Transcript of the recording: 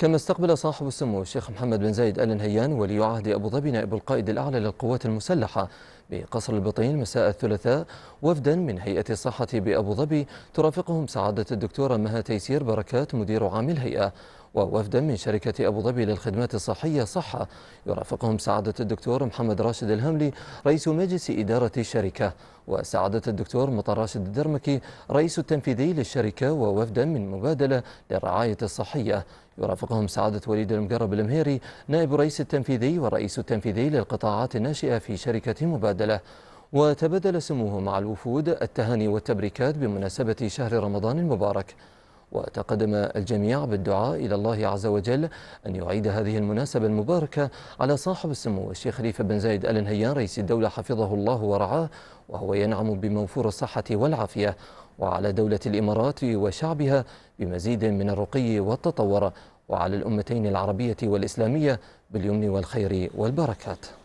كما استقبل صاحب السمو الشيخ محمد بن زايد آل نهيان ولي عهد أبو ظبي نائب القائد الأعلى للقوات المسلحة بقصر البطين مساء الثلاثاء وفدا من هيئة الصحة بأبو ظبي ترافقهم سعادة الدكتورة مها تيسير بركات مدير عام الهيئة ووفد من شركة أبو ظبي للخدمات الصحية صحة يرافقهم سعادة الدكتور محمد راشد الهملي رئيس مجلس إدارة الشركة وسعادة الدكتور مطر راشد الدرمكي رئيس التنفيذي للشركة ووفدا من مبادلة للرعاية الصحية يرافقهم سعادة وليد المقرب المهيري نائب رئيس التنفيذي والرئيس التنفيذي للقطاعات الناشئة في شركة مبادلة وتبادل سموه مع الوفود التهاني والتبريكات بمناسبة شهر رمضان المبارك وتقدم الجميع بالدعاء إلى الله عز وجل أن يعيد هذه المناسبة المباركة على صاحب السمو الشيخ خليفة بن زايد آل نهيان رئيس الدولة حفظه الله ورعاه وهو ينعم بموفور الصحة والعافية وعلى دولة الإمارات وشعبها بمزيد من الرقي والتطور وعلى الأمتين العربية والإسلامية باليمن والخير والبركات